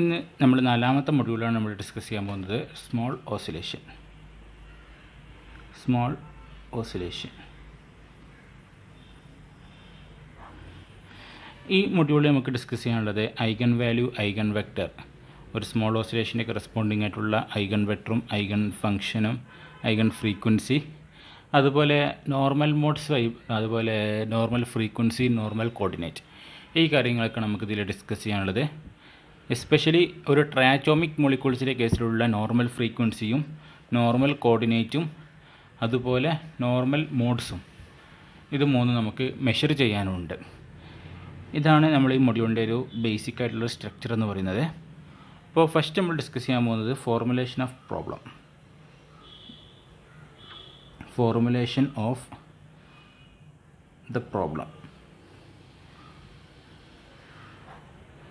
ഇന്ന് നമ്മൾ നാലാമത്തെ മൊഡ്യൂളാണ് നമ്മൾ ഡിസ്കസ് ചെയ്യാൻ പോകുന്നത് സ്മോൾ ഓസിലേഷൻ സ്മോൾ ഓസിലേഷൻ ഈ മൊഡ്യൂളിൽ നമുക്ക് ഡിസ്കസ് ചെയ്യാനുള്ളത് ഐഗൺ വാല്യൂ ഐഗൺ വെക്റ്റർ ഒരു സ്മോൾ ഓസിലേഷൻ്റെ കറസ്പോണ്ടിങ് ആയിട്ടുള്ള ഐഗൺ വെക്ടറും ഐഗൺ ഫങ്ഷനും ഐഗൺ ഫ്രീക്വൻസി അതുപോലെ നോർമൽ മോഡ്സ് വൈബ് അതുപോലെ നോർമൽ ഫ്രീക്വൻസി നോർമൽ കോർഡിനേറ്റ് ഈ കാര്യങ്ങളൊക്കെ നമുക്ക് ഇതിൽ ഡിസ്കസ് ചെയ്യാനുള്ളത് എസ്പെഷ്യലി ഒരു ട്രാറ്റോമിക് മൊളിക്യൂൾസിൻ്റെ കേസിലുള്ള നോർമൽ ഫ്രീക്വൻസിയും നോർമൽ കോർഡിനേറ്റും അതുപോലെ നോർമൽ മോഡ്സും ഇത് മൂന്നും നമുക്ക് മെഷർ ചെയ്യാനുണ്ട് ഇതാണ് നമ്മൾ ഈ മൊഡ്യൂളിൻ്റെ ഒരു ബേസിക് ആയിട്ടുള്ള സ്ട്രക്ചർ എന്ന് പറയുന്നത് അപ്പോൾ ഫസ്റ്റ് നമ്മൾ ഡിസ്കസ് ചെയ്യാൻ പോകുന്നത് formulation of problem formulation of the problem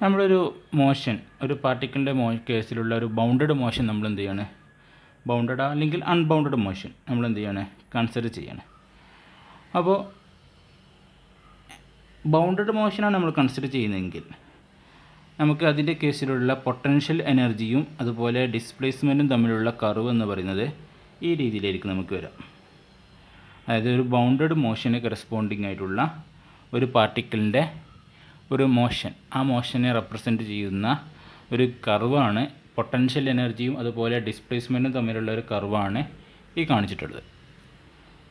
നമ്മളൊരു മോഷൻ ഒരു പാർട്ടിക്കിളിൻ്റെ മോ കേസിലുള്ള ഒരു ബൗണ്ടഡ് മോഷൻ നമ്മൾ എന്ത് ചെയ്യാണ് ബൗണ്ടഡ് അല്ലെങ്കിൽ അൺബൗണ്ടഡ് മോഷൻ നമ്മൾ എന്ത് ചെയ്യാണ് കൺസിഡർ ചെയ്യാണ് അപ്പോൾ ബൗണ്ടഡ് മോഷനാണ് നമ്മൾ കൺസിഡർ ചെയ്യുന്നതെങ്കിൽ നമുക്ക് അതിൻ്റെ കേസിലുള്ള പൊട്ടൻഷ്യൽ എനർജിയും അതുപോലെ ഡിസ്പ്ലേസ്മെൻറ്റും തമ്മിലുള്ള കറിവ് എന്ന് പറയുന്നത് ഈ രീതിയിലായിരിക്കും നമുക്ക് വരാം അതായത് ഒരു ബൗണ്ടഡ് മോഷന് കറസ്പോണ്ടിങ് ആയിട്ടുള്ള ഒരു പാർട്ടിക്കിളിൻ്റെ ഒരു മോഷൻ ആ മോഷനെ റെപ്രസെൻറ്റ് ചെയ്യുന്ന ഒരു കർവാണ് പൊട്ടൻഷ്യൽ എനർജിയും അതുപോലെ ഡിസ്പ്ലേസ്മെൻറ്റും തമ്മിലുള്ള ഒരു കർവാണ് ഈ കാണിച്ചിട്ടുള്ളത്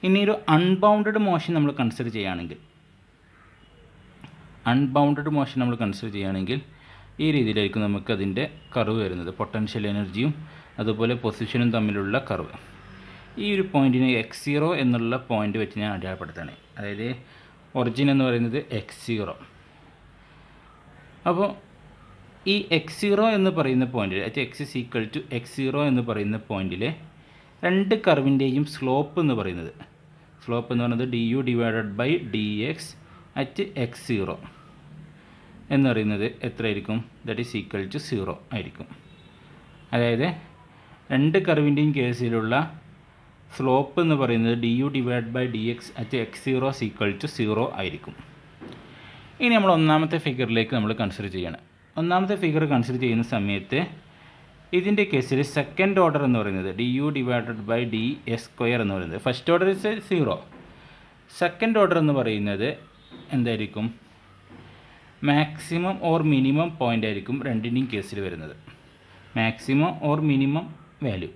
ഇനി ഒരു അൺബൗണ്ടഡ് മോഷൻ നമ്മൾ കൺസിഡർ ചെയ്യുകയാണെങ്കിൽ അൺബൗണ്ടഡ് മോഷൻ നമ്മൾ കൺസിഡർ ചെയ്യുകയാണെങ്കിൽ ഈ രീതിയിലായിരിക്കും നമുക്ക് അതിൻ്റെ കർവ് വരുന്നത് പൊട്ടൻഷ്യൽ എനർജിയും അതുപോലെ പൊസിഷനും തമ്മിലുള്ള കർവ് ഈ ഒരു പോയിൻറ്റിനെ എക്സ് സീറോ എന്നുള്ള പോയിൻ്റ് വെച്ച് ഞാൻ അടയാളപ്പെടുത്തുകയാണ് അതായത് ഒറിജിൻ എന്ന് പറയുന്നത് എക്സ് സീറോ അപ്പോൾ ഈ എക്സ് സീറോ എന്ന് പറയുന്ന പോയിന്റിൽ at x is equal to x zero എന്ന് പറയുന്ന പോയിന്റിൽ രണ്ട് കർവിൻ്റെയും സ്ലോപ്പ് എന്ന് പറയുന്നത് സ്ലോപ്പ് എന്ന് പറയുന്നത് d u divided by d x at x zero എന്ന് പറയുന്നത് എത്രയായിരിക്കും that is equal to zero ആയിരിക്കും അതായത് രണ്ട് കർവിൻ്റെയും കേസിലുള്ള സ്ലോപ്പ് എന്ന് പറയുന്നത് d u divide by d x at x zero equal to zero ആയിരിക്കും ഇനി നമ്മൾ ഒന്നാമത്തെ ഫിഗറിലേക്ക് നമ്മൾ കൺസിഡർ ചെയ്യണം ഒന്നാമത്തെ ഫിഗർ കൺസിഡർ ചെയ്യുന്ന സമയത്ത് ഇതിൻ്റെ കേസിൽ സെക്കൻഡ് ഓർഡർ എന്ന് പറയുന്നത് d u divided by d s square എന്ന് പറയുന്നത് first order is zero second order എന്ന് പറയുന്നത് എന്തായിരിക്കും മാക്സിമം ഓർ മിനിമം പോയിൻ്റ് ആയിരിക്കും രണ്ടിൻ്റെയും കേസിൽ വരുന്നത് maximum or minimum value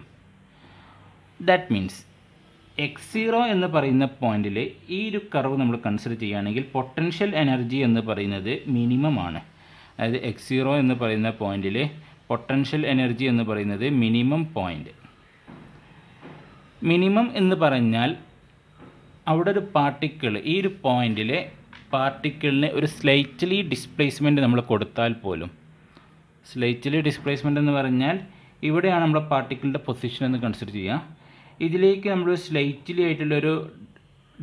that means x zero എന്ന് പറയുന്ന പോയിന്റിൽ ഈ ഒരു കർവ് നമ്മൾ കൺസിഡർ ചെയ്യുകയാണെങ്കിൽ പൊട്ടൻഷ്യൽ എനർജി എന്ന് പറയുന്നത് മിനിമം ആണ് അതായത് എക്സ് സീറോ എന്ന് പറയുന്ന പോയിന്റിൽ പൊട്ടൻഷ്യൽ എനർജി എന്ന് പറയുന്നത് മിനിമം പോയിൻ്റ് മിനിമം എന്ന് പറഞ്ഞാൽ അവിടെ ഒരു പാർട്ടിക്കിൾ ഈ ഒരു പോയിന്റിലെ പാർട്ടിക്കിളിന് ഒരു സ്ലൈറ്റ്ലി ഡിസ്പ്ലേസ്മെൻറ്റ് നമ്മൾ കൊടുത്താൽ പോലും സ്ലൈറ്റ്ലി ഡിസ്പ്ലേസ്മെൻറ്റ് എന്ന് പറഞ്ഞാൽ ഇവിടെയാണ് നമ്മുടെ പാർട്ടിക്കിളിൻ്റെ പൊസിഷൻ എന്ന് കൺസിഡർ ചെയ്യുക ഇതിലേക്ക് നമ്മൾ സ്ലൈറ്റ്ലി ആയിട്ടുള്ളൊരു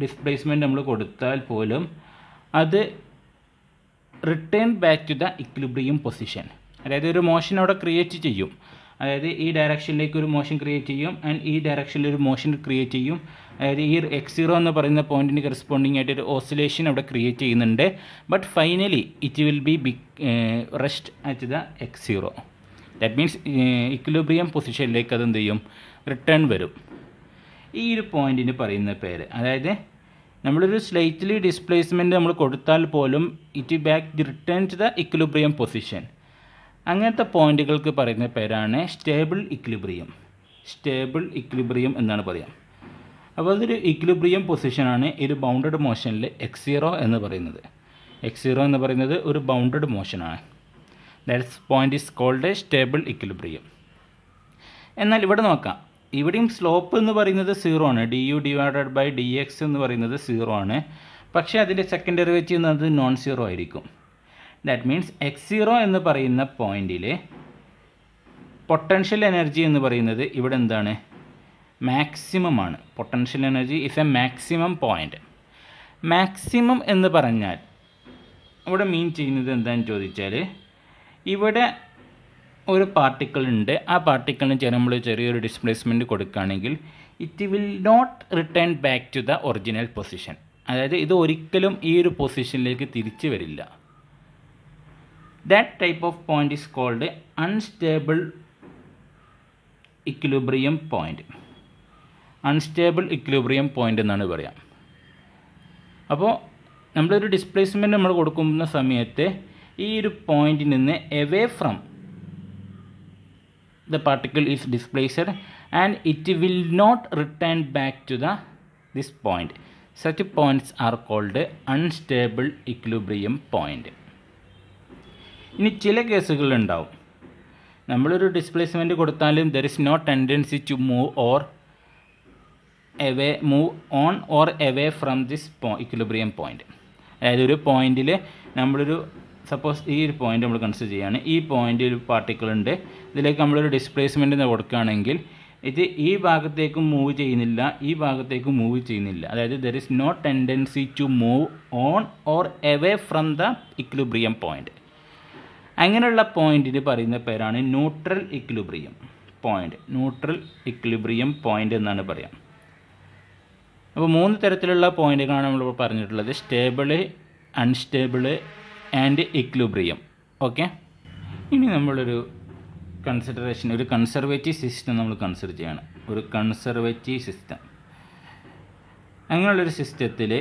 ഡിസ്പ്ലേസ്മെൻറ്റ് നമ്മൾ കൊടുത്താൽ പോലും അത് return back to the equilibrium position അതായത് ഒരു മോഷൻ അവിടെ ക്രിയേറ്റ് ചെയ്യും അതായത് ഈ ഡയറക്ഷനിലേക്ക് ഒരു മോഷൻ ക്രിയേറ്റ് ചെയ്യും ആൻഡ് ഈ ഡയറക്ഷനിൽ ഒരു മോഷൻ ക്രിയേറ്റ് ചെയ്യും അതായത് ഈ എക്സ് സീറോ എന്ന് പറയുന്ന പോയിന്റിന് കറസ്പോണ്ടിങ് ആയിട്ട് ഒരു ഓസിലേഷൻ അവിടെ ക്രിയേറ്റ് ചെയ്യുന്നുണ്ട് but finally it will be be rest at the x zero that means equilibrium പൊസിഷനിലേക്ക് അത് എന്ത് ചെയ്യും റിട്ടേൺ വരും ഈ ഒരു പോയിന്റിന് പറയുന്ന പേര് അതായത് നമ്മളൊരു സ്ലൈറ്റ്ലി ഡിസ്പ്ലേസ്മെൻറ്റ് നമ്മൾ കൊടുത്താൽ പോലും it back return to the equilibrium position അങ്ങനത്തെ പോയിന്റുകൾക്ക് പറയുന്ന പേരാണ് സ്റ്റേബിൾ ഇക്വിലിബ്രിയം സ്റ്റേബിൾ ഇക്വിലിബ്രിയം എന്നാണ് പറയാം അപ്പോൾ അതൊരു ഇക്വിലിബ്രിയം പൊസിഷനാണ് ഒരു ബൗണ്ടഡ് മോഷനിൽ എക്സ് സീറോ എന്ന് പറയുന്നത് എക്സ് സീറോ എന്ന് പറയുന്നത് ഒരു ബൗണ്ടഡ് മോഷനാണ് that's point is called stable equilibrium എന്നാൽ ഇവിടെ നോക്കാം ഇവിടെയും സ്ലോപ്പ് എന്ന് പറയുന്നത് സീറോ ആണ് d u divided by d x എന്ന് പറയുന്നത് സീറോ ആണ് പക്ഷേ അതിൻ്റെ സെക്കൻഡ് ഡെറിവേറ്റീവ് എന്നത് നോൺ സീറോ ആയിരിക്കും ദാറ്റ് മീൻസ് എക്സ് സീറോ എന്ന് പറയുന്ന പോയിന്റിൽ പൊട്ടൻഷ്യൽ എനർജി എന്ന് പറയുന്നത് ഇവിടെ എന്താണ് മാക്സിമം ആണ് potential energy is a maximum point maximum എന്ന് പറഞ്ഞാൽ ഇവിടെ മീൻ ചെയ്യുന്നത് എന്താണെന്ന് ചോദിച്ചാൽ ഇവിടെ ഒരു പാർട്ടിക്കിൾ ഉണ്ട് ആ പാർട്ടിക്കിളിന് ചേർ നമ്മൾ ചെറിയൊരു ഡിസ്പ്ലേസ്മെൻറ്റ് കൊടുക്കുകയാണെങ്കിൽ it will not return back to the original position അതായത് ഇത് ഒരിക്കലും ഈ ഒരു പൊസിഷനിലേക്ക് തിരിച്ചു വരില്ല that type of point is called unstable equilibrium point unstable equilibrium point എന്നാണ് പറയാം അപ്പോൾ നമ്മളൊരു ഡിസ്പ്ലേസ്മെൻറ്റ് നമ്മൾ കൊടുക്കുന്ന സമയത്ത് ഈ ഒരു പോയിൻറ്റിൽ നിന്ന് away from the particle is displaced and it will not return back to the this point such points are called unstable equilibrium point ഇനി ചില കേസുകളുണ്ടാവും നമ്മളൊരു ഡിസ്പ്ലേസ്മെൻറ്റ് കൊടുത്താലും there is no tendency to move or away move on or away from this equilibrium point അതായത് ഒരു nammal നമ്മളൊരു suppose ഈ ഒരു point നമ്മൾ കൺസിഡർ ചെയ്യുകയാണ് ഈ പോയിന്റിൽ ഒരു പാർട്ടിക്കിൾ ഉണ്ട് ഇതിലേക്ക് നമ്മളൊരു ഡിസ്പ്ലേസ്മെൻറ്റ് കൊടുക്കുകയാണെങ്കിൽ ഇത് ഈ ഭാഗത്തേക്കും മൂവ് ചെയ്യുന്നില്ല ഈ ഭാഗത്തേക്കും മൂവ് ചെയ്യുന്നില്ല അതായത് there is no tendency to move on or away from the equilibrium point അങ്ങനെയുള്ള പോയിൻറ്റിന് പറയുന്ന പേരാണ് neutral equilibrium point neutral equilibrium point എന്നാണ് പറയാം അപ്പോൾ മൂന്ന് തരത്തിലുള്ള പോയിന്റുകളാണ് നമ്മൾ പറഞ്ഞിട്ടുള്ളത് stable unstable and equilibrium okay ഇനി നമ്മളൊരു കൺസിഡറേഷൻ ഒരു കൺസർവേറ്റീവ് സിസ്റ്റം നമ്മൾ കൺസിഡർ ചെയ്യണം ഒരു കൺസർവേറ്റീവ് സിസ്റ്റം അങ്ങനെയുള്ളൊരു സിസ്റ്റത്തിൽ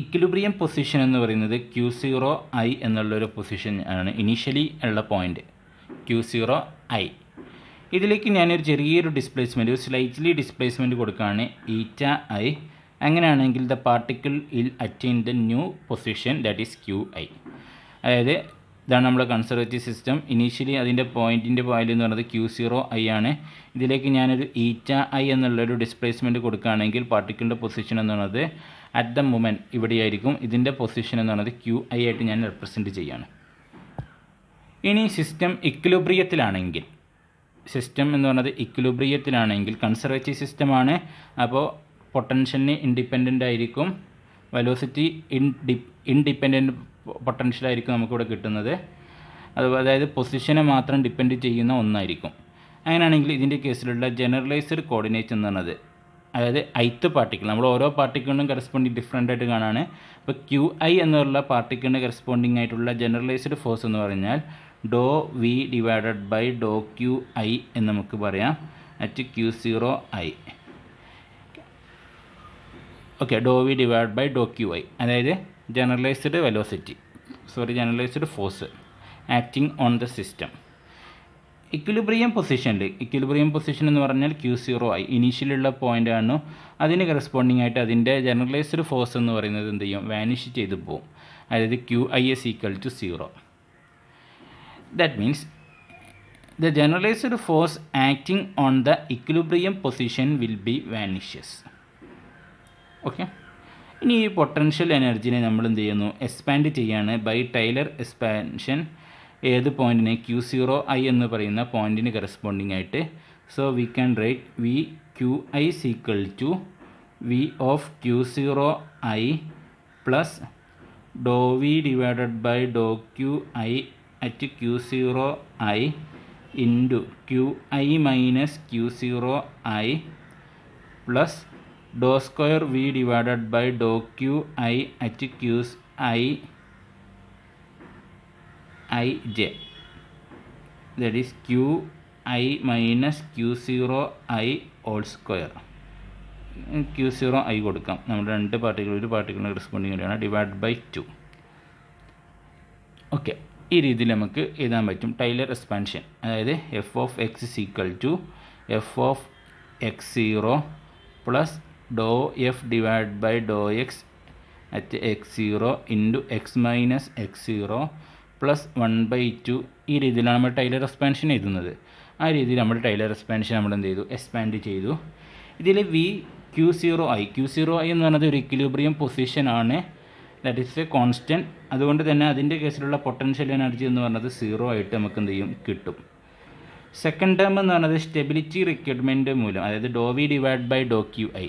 ഇക്ലുബ്രിയം പൊസിഷൻ എന്ന് പറയുന്നത് ക്യൂ സീറോ ഐ എന്നുള്ളൊരു പൊസിഷൻ ആണ് ഇനീഷ്യലി ഉള്ള പോയിൻ്റ് ക്യൂ സീറോ ഐ ഇതിലേക്ക് ഞാനൊരു ചെറിയൊരു ഡിസ്പ്ലേസ്മെൻറ്റ് ഒരു സ്ലൈറ്റ്ലി ഡിസ്പ്ലേസ്മെൻറ്റ് കൊടുക്കുകയാണ് ഈറ്റ ഐ അങ്ങനെയാണെങ്കിൽ the particle will attain the new position that is q i അതായത് ഇതാണ് നമ്മുടെ കൺസർവേറ്റീവ് സിസ്റ്റം ഇനീഷ്യലി അതിൻ്റെ പോയിൻറ്റിൻ്റെ വാല്യൂ എന്ന് പറയുന്നത് ക്യൂ സീറോ ഐ ആണ് ഇതിലേക്ക് ഞാനൊരു ഈറ്റ ഐ എന്നുള്ളൊരു ഡിസ്പ്ലേസ്മെൻറ്റ് കൊടുക്കുകയാണെങ്കിൽ പാർട്ടിക്കിളിൻ്റെ പൊസിഷൻ എന്ന് പറയുന്നത് അറ്റ് ദ മൊമെൻറ്റ് ഇവിടെയായിരിക്കും ഇതിൻ്റെ പൊസിഷൻ എന്ന് പറയുന്നത് ക്യൂ ഐ ആയിട്ട് ഞാൻ റെപ്രസെൻറ്റ് ചെയ്യുകയാണ് ഇനി സിസ്റ്റം ഇക്വിലിബ്രിയത്തിലാണെങ്കിൽ സിസ്റ്റം എന്ന് പറയുന്നത് ഇക്വിലിബ്രിയത്തിലാണെങ്കിൽ കൺസർവേറ്റീവ് സിസ്റ്റമാണ് അപ്പോൾ പൊട്ടൻഷ്യലിന് ഇൻഡിപെൻഡൻ്റ് ആയിരിക്കും വെലോസിറ്റി ഇൻഡി ഇൻഡിപെൻഡൻ്റ് പൊട്ടൻഷ്യലായിരിക്കും നമുക്കിവിടെ കിട്ടുന്നത് അതുപോലെ അതായത് പൊസിഷനെ മാത്രം ഡിപ്പെൻഡ് ചെയ്യുന്ന ഒന്നായിരിക്കും അങ്ങനെയാണെങ്കിൽ ഇതിൻ്റെ കേസിലുള്ള ജനറലൈസ്ഡ് കോർഡിനേറ്റ്സ് എന്ന് പറയുന്നത് അതായത് ഐത്ത് പാർട്ടിക്കിൾ നമ്മൾ ഓരോ പാർട്ടിക്കിളിനും കറസ്പോണ്ടിങ് ഡിഫറെൻ്റ് ആയിട്ട് കാണാണ് അപ്പോൾ ക്യു ഐ എന്നുള്ള പാർട്ടിക്കിളിന് കറസ്പോണ്ടിങ് ആയിട്ടുള്ള ജനറലൈസ്ഡ് ഫോഴ്സ് എന്ന് പറഞ്ഞാൽ doh v divided by doh q i എന്ന് നമുക്ക് പറയാം at q zero i okay doh v divide by doh q i അതായത് generalised velocity sorry generalised force acting on the system equilibrium പൊസിഷനിൽ equilibrium position എന്ന് പറഞ്ഞാൽ Q zero ആയി ഇനീഷ്യലുള്ള point ആണ് അതിന് കറസ്പോണ്ടിങ് ആയിട്ട് അതിൻ്റെ ജനറലൈസ്ഡ് ഫോഴ്സ് എന്ന് പറയുന്നത് എന്ത് ചെയ്യും വാനിഷ് ചെയ്ത് പോകും അതായത് q i is equal to zero that means the generalised force acting on the equilibrium position will be vanishes okay ഇനി ഈ പൊട്ടൻഷ്യൽ എനർജിനെ നമ്മൾ എന്ത് ചെയ്യുന്നു എക്സ്പാൻഡ് ചെയ്യാണ് ബൈ ടൈലർ എക്സ്പാൻഷൻ ഏത് പോയിൻറ്റിനെ ക്യൂ സീറോ ഐ എന്ന് പറയുന്ന പോയിൻറ്റിന് കറസ്പോണ്ടിങ് ആയിട്ട് so we can write v q i is equal to v of q zero i plus doh v divided by doh q i at q zero i into q i minus q zero i plus doh square v divided by doh q i at q's i i j that is q i minus q zero i all square q zero i കൊടുക്കാം നമ്മുടെ രണ്ട് പാർട്ടികൾ ഒരു പാർട്ടികളിന് responding വേണ്ടിയാണ് divide by two okay ഈ രീതിയിൽ നമുക്ക് എഴുതാൻ പറ്റും ടൈലർ എക്സ്പാൻഷൻ അതായത് f of x equal to f of x zero plus doh f divide by doh x at x zero into x minus x zero plus one by two ഈ രീതിയിലാണ് നമ്മൾ Taylor expansion എഴുതുന്നത് ആ രീതിയിൽ നമ്മൾ Taylor expansion നമ്മൾ എന്ത് ചെയ്തു എക്സ്പാൻഡ് ചെയ്തു ഇതിൽ v q zero i q zero i എന്ന് പറയുന്നത് ഒരു ഇക്വിലിബ്രിയം ആണ് ദാറ്റ് ഇസ് എ കോൺസ്റ്റൻറ്റ് അതുകൊണ്ട് തന്നെ അതിൻ്റെ കേസിലുള്ള പൊട്ടൻഷ്യൽ എനർജി എന്ന് പറയുന്നത് സീറോ ആയിട്ട് നമുക്ക് എന്ത് ചെയ്യും കിട്ടും സെക്കൻഡ് ടേം എന്ന് പറയുന്നത് സ്റ്റെബിലിറ്റി റിക്വയർമെൻറ്റ് മൂലം അതായത് doh v divide by doh q i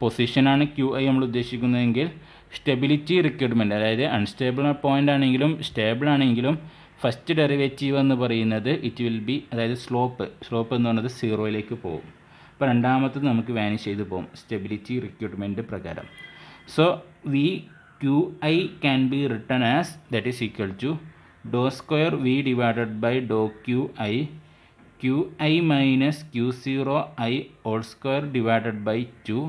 പൊസിഷനാണ് ക്യു ഐ നമ്മൾ ഉദ്ദേശിക്കുന്നതെങ്കിൽ സ്റ്റെബിലിറ്റി റിക്വയർമെൻറ്റ് അതായത് അൺസ്റ്റേബിൾ പോയിൻ്റ് ആണെങ്കിലും സ്റ്റേബിൾ ആണെങ്കിലും ഫസ്റ്റ് ഡെറിവേറ്റീവ് എന്ന് പറയുന്നത് ഇറ്റ് വിൽ ബി അതായത് സ്ലോപ്പ് സ്ലോപ്പ് എന്ന് പറയുന്നത് സീറോയിലേക്ക് പോകും അപ്പോൾ രണ്ടാമത്തത് നമുക്ക് വാനിഷ് ചെയ്ത് പോകും സ്റ്റെബിലിറ്റി റിക്രൂട്ട്മെൻറ്റ് പ്രകാരം so v q i can be written as that is equal to doh square v divided by doh q i q i minus q zero i all square divided by two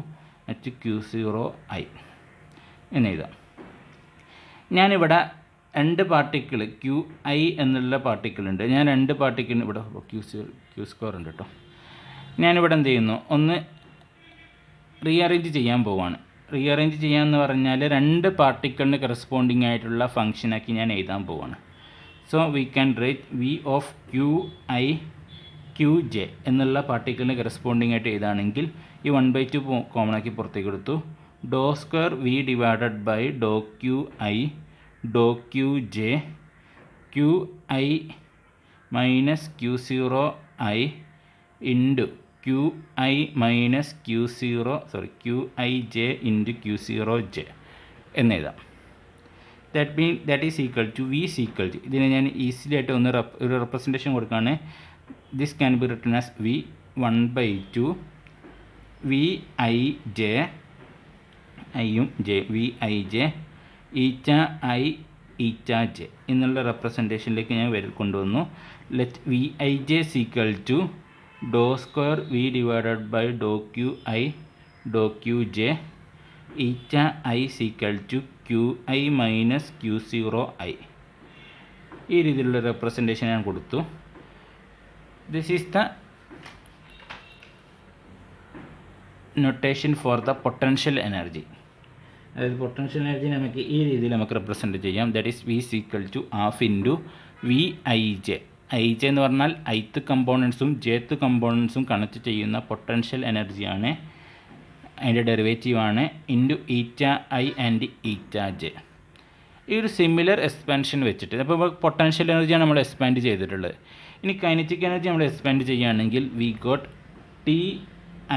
h q zero i എന്നെഴുതാം ഞാനിവിടെ രണ്ട് particle Q i എന്നുള്ള പാർട്ടിക്കിളുണ്ട് ഞാൻ രണ്ട് particle ഇവിടെ Q Q square ഉണ്ട് കേട്ടോ ഞാനിവിടെ എന്ത് ചെയ്യുന്നു ഒന്ന് റീഅറേഞ്ച് ചെയ്യാൻ പോവാണ് റീഅറേഞ്ച് ചെയ്യാമെന്ന് പറഞ്ഞാൽ രണ്ട് പാർട്ടിക്കിളിന് കറസ്പോണ്ടിങ് ആയിട്ടുള്ള ഫംഗ്ഷനാക്കി ഞാൻ എഴുതാൻ പോവാണ് so we can write v of q i q j എന്നുള്ള പാർട്ടിക്കിളിന് കറസ്പോണ്ടിങ് ആയിട്ട് എഴുതാണെങ്കിൽ ഈ വൺ ബൈ ടു കോമൺ ആക്കി പുറത്തേക്ക് കൊടുത്തു doh square v divided by doh q i doh q j q i minus q zero i into q i minus q zero sorry q i j into q zero j എന്ന് എഴുതാം that mean that is equal to v is equal to ഇതിനെ ഞാൻ easily ആയിട്ട് ഒന്ന് representation കൊടുക്കുകയാണ് this can be written as V1 by 2 v i j ഐയും j v i j eta i eta j എന്നുള്ള റെപ്രസെൻറ്റേഷനിലേക്ക് ഞാൻ വരൽ കൊണ്ടുവന്നു let v i j is equal to doh square v divided by doh q i doh q j eta i is equal to q i minus q zero i ഈ രീതിയിലുള്ള representation ഞാൻ കൊടുത്തു this is the notation for the potential energy അതായത് potential energy നമുക്ക് ഈ രീതിയിൽ നമുക്ക് represent ചെയ്യാം that is v is equal to half into v i j i j എന്ന് പറഞ്ഞാൽ ഐത്ത് കമ്പോണൻസും ജേത്ത് കമ്പോണൻസും കണക്ട് ചെയ്യുന്ന പൊട്ടൻഷ്യൽ എനർജിയാണ് അതിൻ്റെ ഡെറിവേറ്റീവാണ് into eta i and eta j ഈ ഒരു സിമിലർ എക്സ്പാൻഷൻ വെച്ചിട്ട് അപ്പോൾ പൊട്ടൻഷ്യൽ എനർജിയാണ് നമ്മൾ എക്സ്പാൻഡ് ചെയ്തിട്ടുള്ളത് ഇനി കൈനറ്റിക് എനർജി നമ്മൾ എക്സ്പെൻഡ് ചെയ്യുകയാണെങ്കിൽ we got t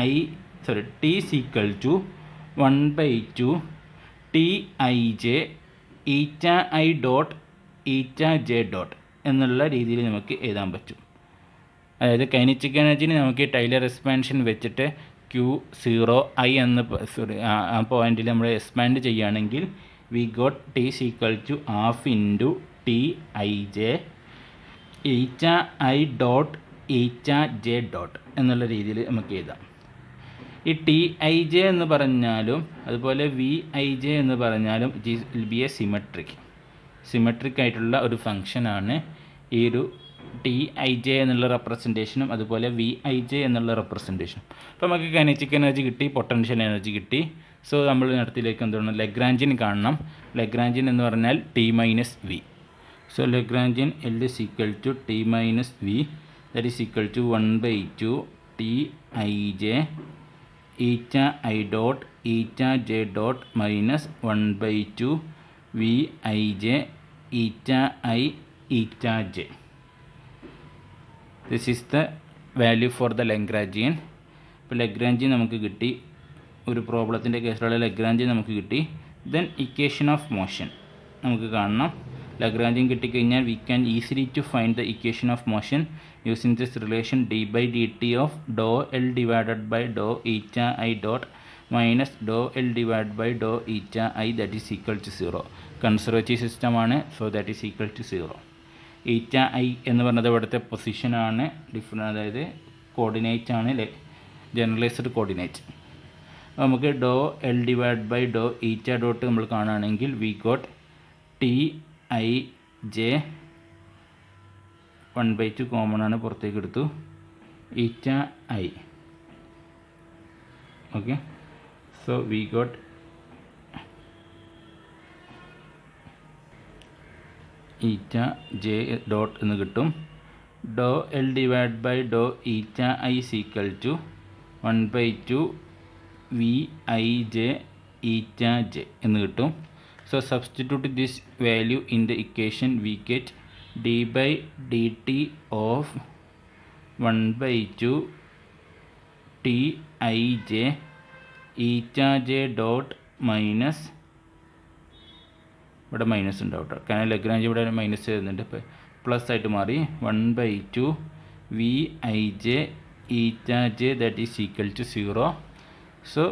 i sorry t is equal to one by two t i j eta i dot eta j dot എന്നുള്ള രീതിയിൽ നമുക്ക് എഴുതാൻ പറ്റും അതായത് കൈനറ്റിക് എനർജിന് നമുക്ക് ടൈലർ എക്സ്പാൻഷൻ വെച്ചിട്ട് ക്യു സീറോ ഐ എന്ന സോറി ആ പോയിന്റിൽ നമ്മൾ എക്സ്പാൻഡ് ചെയ്യുകയാണെങ്കിൽ we got t is equal to half into t i j eta i dot eta j dot എന്നുള്ള രീതിയിൽ നമുക്ക് എഴുതാം ഈ ടി ഐ ജെ എന്ന് പറഞ്ഞാലും അതുപോലെ വി ഐ ജെ എന്ന് പറഞ്ഞാലും it is will be a symmetric symmetric ആയിട്ടുള്ള ഒരു ഫംഗ്ഷനാണ് ഈ ഒരു ടി ഐ ജെ എന്നുള്ള റെപ്രസെൻറ്റേഷനും അതുപോലെ വി ഐ ജെ എന്നുള്ള റെപ്രസെൻറ്റേഷനും അപ്പോൾ നമുക്ക് കൈനറ്റിക് എനർജി കിട്ടി പൊട്ടൻഷ്യൽ എനർജി കിട്ടി സോ നമ്മൾ നടത്തിയിലേക്ക് എന്താണ് ലെഗ്രാഞ്ചിൻ കാണണം ലെഗ്രാഞ്ചിൻ എന്ന് പറഞ്ഞാൽ t minus v So Lagrangian L is equal to T minus V that is equal to 1 by 2 T i j eta i dot eta j dot minus 1 by 2 V i j eta i eta j. This is the value for the Lagrangian ഇപ്പോൾ Lagrangian നമുക്ക് കിട്ടി ഒരു പ്രോബ്ലത്തിൻ്റെ കേസിലുള്ള Lagrangian നമുക്ക് കിട്ടി then equation of motion നമുക്ക് കാണണം ലഗ്രാഞ്ചും കിട്ടിക്കഴിഞ്ഞാൽ we can easily to find the equation of motion using this relation d by d t of doh l divided by doh eta i dot minus doh l divide by doh eta i that is equal to zero conservative സിസ്റ്റമാണ് so that is equal to zero eta i എന്ന് പറഞ്ഞത് ഇവിടുത്തെ പൊസിഷനാണ് different അതായത് coordinate ആണ് generalised coordinate നമുക്ക് doh l divide by doh eta dot നമ്മൾ കാണുകയാണെങ്കിൽ we got t i j one by two common ആണ് പുറത്തേക്ക് എടുത്തു eta i okay so we got eta j dot എന്ന് കിട്ടും doh l divide by doh eta i is equal to one by two v i j eta j എന്ന് കിട്ടും So substitute this value in the equation we get d by dt of 1 by 2 t i j eta j dot minus but a minus and out can I Lagrange but a minus and plus I to marry 1 by 2 v i j eta j that is equal to 0 so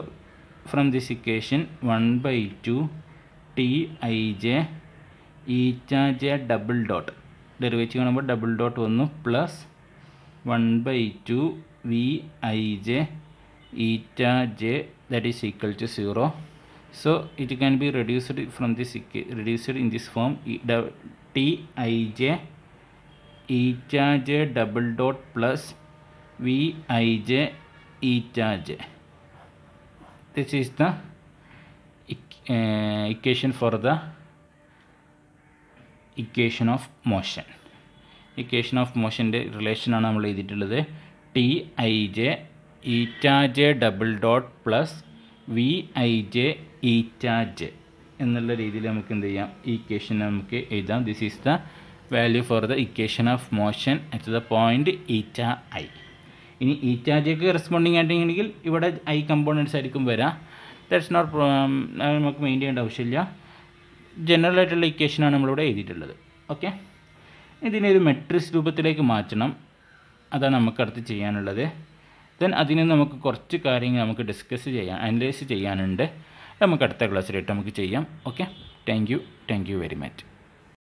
from this equation 1 by 2 t i j eta j double dot derivative കാണുമ്പോൾ double dot വന്നു plus one by two v i j eta j that is equal to zero so it can be reduced from this reduced in this form t i j eta j double dot plus v i j eta j this is the equation for the equation of motion equation of motionൻ്റെ റിലേഷനാണ് നമ്മൾ എഴുതിയിട്ടുള്ളത് T i j eta j double dot plus v i j eta j എന്നുള്ള രീതിയിൽ നമുക്ക് എന്ത് ചെയ്യാം equation നമുക്ക് എഴുതാം this is the value for the equation of motion at the point eta i ഇനി ഈറ്റ ജെക്ക് കറസ്പോണ്ടിങ് ആയിട്ടെങ്കിൽ ഇവിടെ ഐ കമ്പോണൻസ് ആയിരിക്കും വരാം ദാറ്റ്സ് um, നോട്ട് നമുക്ക് മെയിൻ ചെയ്യേണ്ട ആവശ്യമില്ല ജനറൽ ആയിട്ടുള്ള ഇക്വേഷനാണ് നമ്മളിവിടെ എഴുതിയിട്ടുള്ളത് ഓക്കെ ഇതിനെ ഒരു മെട്രിക്സ് രൂപത്തിലേക്ക് മാറ്റണം അതാണ് നമുക്ക് അടുത്ത് ചെയ്യാനുള്ളത് ദെൻ അതിന് നമുക്ക് കുറച്ച് കാര്യങ്ങൾ നമുക്ക് ഡിസ്കസ് ചെയ്യാം അനലൈസ് ചെയ്യാനുണ്ട് നമുക്ക് അടുത്ത ക്ലാസ്സിലായിട്ട് നമുക്ക് ചെയ്യാം okay thank you thank you very much